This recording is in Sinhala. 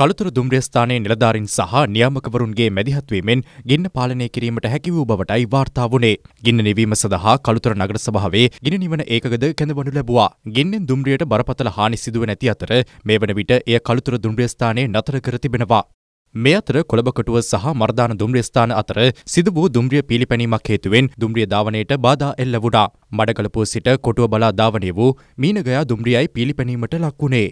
කළුතුර දුම්රිය ස්ථානයේ නිලධාරීන් සහ නියාමකවරුන්ගේ මැදිහත්වීමෙන් ගින්න පාලනය කිරීමට හැකි වූ බවටයි වාර්තා වුණේ. ගින්න නිවීම සඳහා කළුතුර නගර සභාවේ ගිනි නිවන ඒකකද කැඳවනු ලැබුවා. ගින්නෙන් දුම්රියට බරපතල හානි සිදුව නැති අතර මේ වන විට එය කළුතුර දුම්රිය ස්ථානයේ නතර කර තිබෙනවා. මේ අතර කොළඹකටුව සහ මර්දාන දුම්රිය ස්ථාන අතර සිදු වූ දුම්රිය පිළිපැනීමක් හේතුවෙන් දුම්රිය ධාවනයට බාධා එල්ල වුණා. මඩකලපුව සිට කොටුව බලා ධාවනය වූ මීනගයා දුම්රියයි පිළිපැනීමට ලක් වුණේ.